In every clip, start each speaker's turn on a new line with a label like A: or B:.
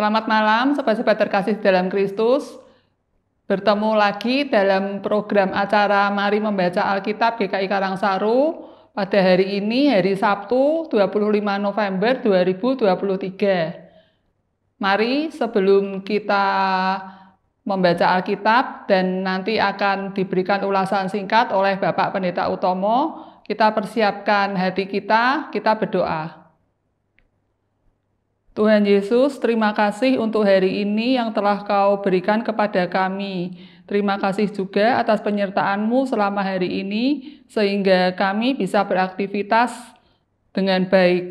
A: Selamat malam, sobat-sobat terkasih dalam Kristus. Bertemu lagi dalam program acara Mari Membaca Alkitab GKI Karangsaru pada hari ini, hari Sabtu 25 November 2023. Mari sebelum kita membaca Alkitab dan nanti akan diberikan ulasan singkat oleh Bapak Pendeta Utomo, kita persiapkan hati kita, kita berdoa. Tuhan Yesus, terima kasih untuk hari ini yang telah kau berikan kepada kami. Terima kasih juga atas penyertaan-Mu selama hari ini, sehingga kami bisa beraktivitas dengan baik.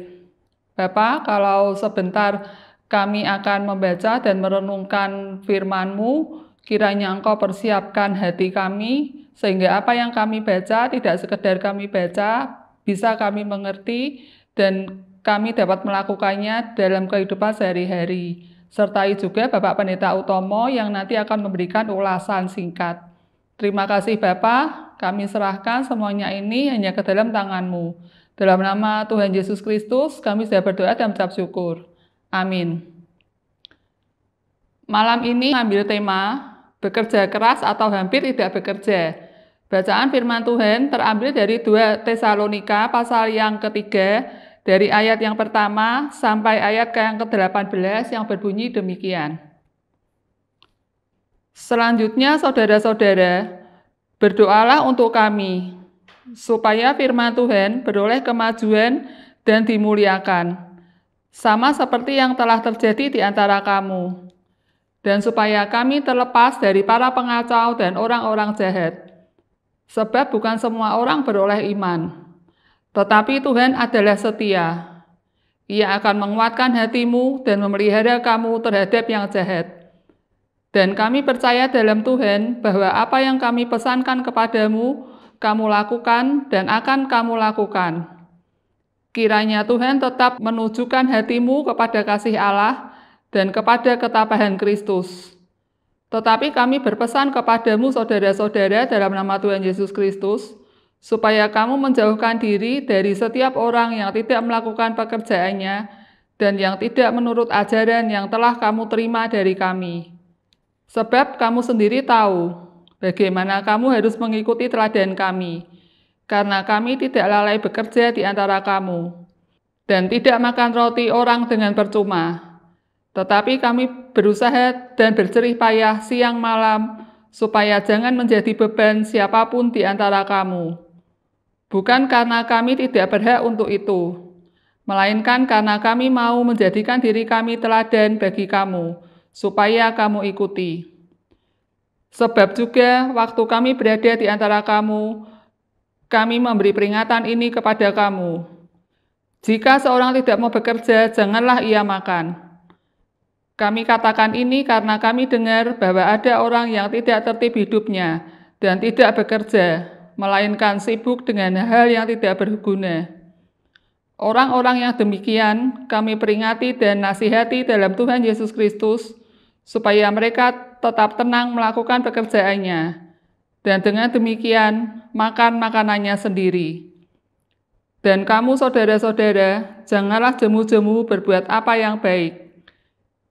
A: Bapak, kalau sebentar kami akan membaca dan merenungkan firman-Mu, kiranya Engkau persiapkan hati kami, sehingga apa yang kami baca tidak sekedar kami baca, bisa kami mengerti, dan kami dapat melakukannya dalam kehidupan sehari-hari. Sertai juga Bapak Pendeta Utomo yang nanti akan memberikan ulasan singkat. Terima kasih Bapak, kami serahkan semuanya ini hanya ke dalam tanganmu. Dalam nama Tuhan Yesus Kristus, kami sudah berdoa dan mengucap syukur. Amin. Malam ini ambil tema bekerja keras atau hampir tidak bekerja. Bacaan firman Tuhan terambil dari 2 Tesalonika pasal yang ketiga dari ayat yang pertama sampai ayat yang ke-18 yang berbunyi demikian. Selanjutnya saudara-saudara, berdoalah untuk kami, supaya firman Tuhan beroleh kemajuan dan dimuliakan, sama seperti yang telah terjadi di antara kamu, dan supaya kami terlepas dari para pengacau dan orang-orang jahat, sebab bukan semua orang beroleh iman. Tetapi Tuhan adalah setia. Ia akan menguatkan hatimu dan memelihara kamu terhadap yang jahat. Dan kami percaya dalam Tuhan bahwa apa yang kami pesankan kepadamu, kamu lakukan dan akan kamu lakukan. Kiranya Tuhan tetap menunjukkan hatimu kepada kasih Allah dan kepada ketabahan Kristus. Tetapi kami berpesan kepadamu saudara-saudara dalam nama Tuhan Yesus Kristus, supaya kamu menjauhkan diri dari setiap orang yang tidak melakukan pekerjaannya dan yang tidak menurut ajaran yang telah kamu terima dari kami. Sebab kamu sendiri tahu bagaimana kamu harus mengikuti teladan kami, karena kami tidak lalai bekerja di antara kamu, dan tidak makan roti orang dengan percuma. Tetapi kami berusaha dan bercerih payah siang malam, supaya jangan menjadi beban siapapun di antara kamu.' Bukan karena kami tidak berhak untuk itu, melainkan karena kami mau menjadikan diri kami teladan bagi kamu, supaya kamu ikuti. Sebab juga waktu kami berada di antara kamu, kami memberi peringatan ini kepada kamu. Jika seorang tidak mau bekerja, janganlah ia makan. Kami katakan ini karena kami dengar bahwa ada orang yang tidak tertib hidupnya dan tidak bekerja melainkan sibuk dengan hal yang tidak berguna. Orang-orang yang demikian kami peringati dan nasihati dalam Tuhan Yesus Kristus, supaya mereka tetap tenang melakukan pekerjaannya, dan dengan demikian makan makanannya sendiri. Dan kamu, saudara-saudara, janganlah jemu-jemu berbuat apa yang baik.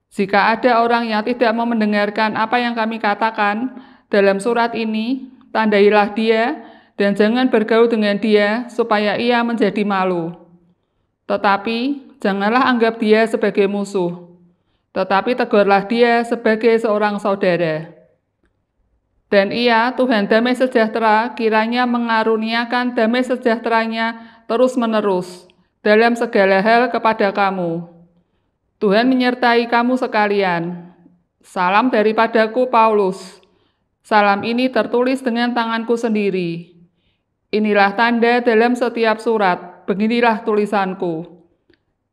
A: Jika ada orang yang tidak mau mendengarkan apa yang kami katakan dalam surat ini, tandailah dia dan jangan bergaul dengan dia supaya ia menjadi malu. Tetapi janganlah anggap dia sebagai musuh, tetapi tegurlah dia sebagai seorang saudara. Dan ia, Tuhan damai sejahtera, kiranya mengaruniakan damai sejahteranya terus-menerus dalam segala hal kepada kamu. Tuhan menyertai kamu sekalian. Salam daripadaku, Paulus. Salam ini tertulis dengan tanganku sendiri. Inilah tanda dalam setiap surat, beginilah tulisanku.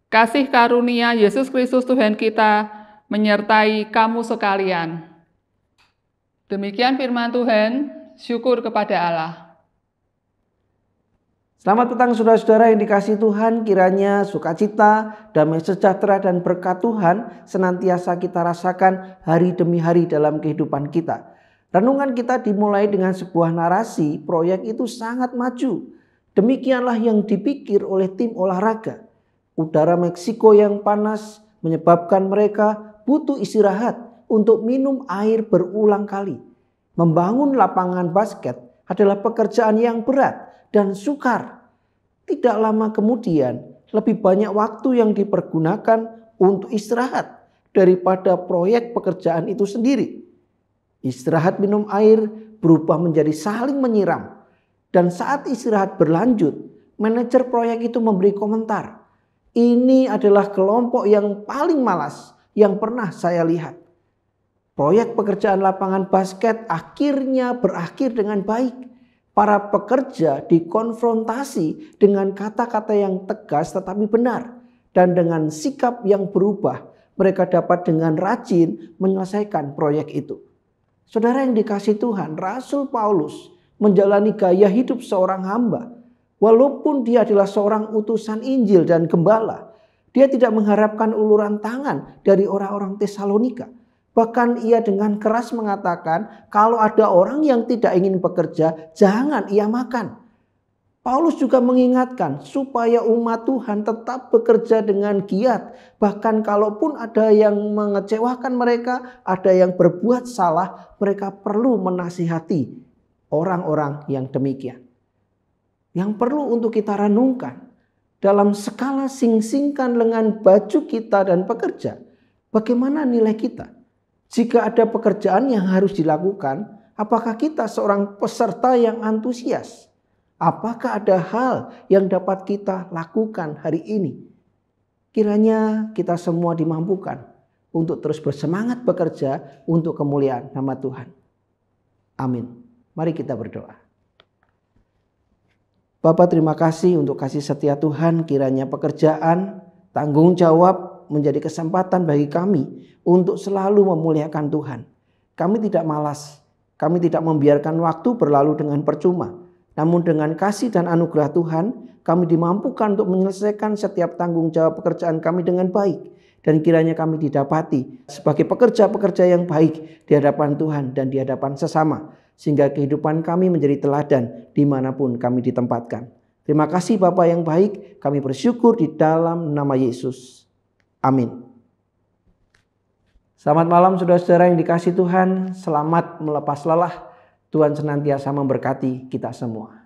A: Kasih karunia Yesus Kristus Tuhan kita menyertai kamu sekalian. Demikian firman Tuhan, syukur kepada Allah.
B: Selamat datang saudara-saudara yang dikasih Tuhan, kiranya sukacita, damai sejahtera dan berkat Tuhan senantiasa kita rasakan hari demi hari dalam kehidupan kita. Renungan kita dimulai dengan sebuah narasi proyek itu sangat maju. Demikianlah yang dipikir oleh tim olahraga. Udara Meksiko yang panas menyebabkan mereka butuh istirahat untuk minum air berulang kali. Membangun lapangan basket adalah pekerjaan yang berat dan sukar. Tidak lama kemudian, lebih banyak waktu yang dipergunakan untuk istirahat daripada proyek pekerjaan itu sendiri. Istirahat minum air berubah menjadi saling menyiram. Dan saat istirahat berlanjut, manajer proyek itu memberi komentar. Ini adalah kelompok yang paling malas yang pernah saya lihat. Proyek pekerjaan lapangan basket akhirnya berakhir dengan baik. Para pekerja dikonfrontasi dengan kata-kata yang tegas tetapi benar, dan dengan sikap yang berubah, mereka dapat dengan rajin menyelesaikan proyek itu. Saudara yang dikasih Tuhan, Rasul Paulus menjalani gaya hidup seorang hamba. Walaupun dia adalah seorang utusan Injil dan gembala, dia tidak mengharapkan uluran tangan dari orang-orang Tesalonika. Bahkan ia dengan keras mengatakan, kalau ada orang yang tidak ingin bekerja, jangan ia makan. Paulus juga mengingatkan supaya umat Tuhan tetap bekerja dengan giat, bahkan kalaupun ada yang mengecewakan mereka, ada yang berbuat salah, mereka perlu menasihati orang-orang yang demikian. Yang perlu untuk kita renungkan dalam skala sing-singkan lengan baju kita dan pekerja, bagaimana nilai kita? Jika ada pekerjaan yang harus dilakukan, apakah kita seorang peserta yang antusias? Apakah ada hal yang dapat kita lakukan hari ini? Kiranya kita semua dimampukan untuk terus bersemangat bekerja untuk kemuliaan nama Tuhan. Amin. Mari kita berdoa. Bapak terima kasih untuk kasih setia Tuhan kiranya pekerjaan, tanggung jawab menjadi kesempatan bagi kami untuk selalu memuliakan Tuhan. Kami tidak malas, kami tidak membiarkan waktu berlalu dengan percuma namun dengan kasih dan anugerah Tuhan, kami dimampukan untuk menyelesaikan setiap tanggung jawab pekerjaan kami dengan baik. Dan kiranya kami didapati sebagai pekerja-pekerja yang baik di hadapan Tuhan dan di hadapan sesama. Sehingga kehidupan kami menjadi teladan dimanapun kami ditempatkan. Terima kasih Bapa yang baik, kami bersyukur di dalam nama Yesus. Amin. Selamat malam saudara-saudara yang dikasih Tuhan, selamat melepas lelah Tuhan senantiasa memberkati kita semua.